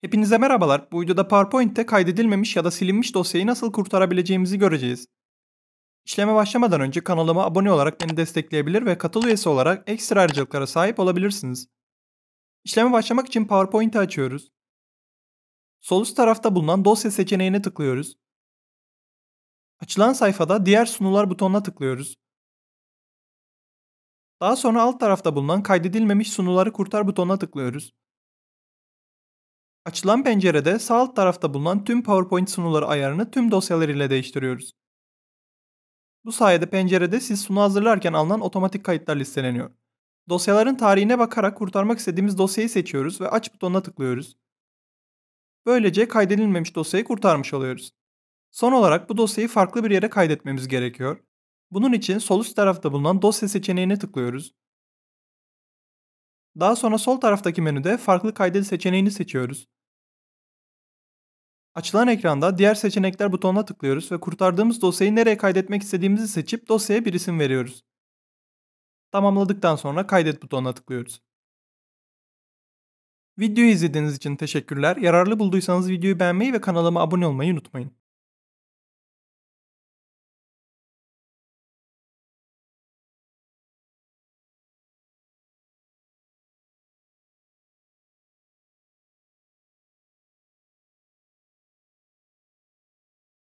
Hepinize merhabalar. Bu videoda PowerPoint'te kaydedilmemiş ya da silinmiş dosyayı nasıl kurtarabileceğimizi göreceğiz. İşleme başlamadan önce kanalıma abone olarak beni destekleyebilir ve katıl üyesi olarak ekstra ayrıcalıklara sahip olabilirsiniz. İşleme başlamak için PowerPoint'i açıyoruz. Sol üst tarafta bulunan dosya seçeneğine tıklıyoruz. Açılan sayfada diğer sunular butonuna tıklıyoruz. Daha sonra alt tarafta bulunan kaydedilmemiş sunuları kurtar butonuna tıklıyoruz. Açılan pencerede sağ alt tarafta bulunan tüm PowerPoint sunuları ayarını tüm dosyalar ile değiştiriyoruz. Bu sayede pencerede siz sunu hazırlarken alınan otomatik kayıtlar listeleniyor. Dosyaların tarihine bakarak kurtarmak istediğimiz dosyayı seçiyoruz ve aç butonuna tıklıyoruz. Böylece kaydedilmemiş dosyayı kurtarmış oluyoruz. Son olarak bu dosyayı farklı bir yere kaydetmemiz gerekiyor. Bunun için sol üst tarafta bulunan dosya seçeneğine tıklıyoruz daha sonra sol taraftaki menüde farklı kaydedi seçeneğini seçiyoruz. Açılan ekranda diğer seçenekler butonuna tıklıyoruz ve kurtardığımız dosyayı nereye kaydetmek istediğimizi seçip dosyaya bir isim veriyoruz. Tamamladıktan sonra kaydet butonuna tıklıyoruz. Videoyu izlediğiniz için teşekkürler. Yararlı bulduysanız videoyu beğenmeyi ve kanalıma abone olmayı unutmayın.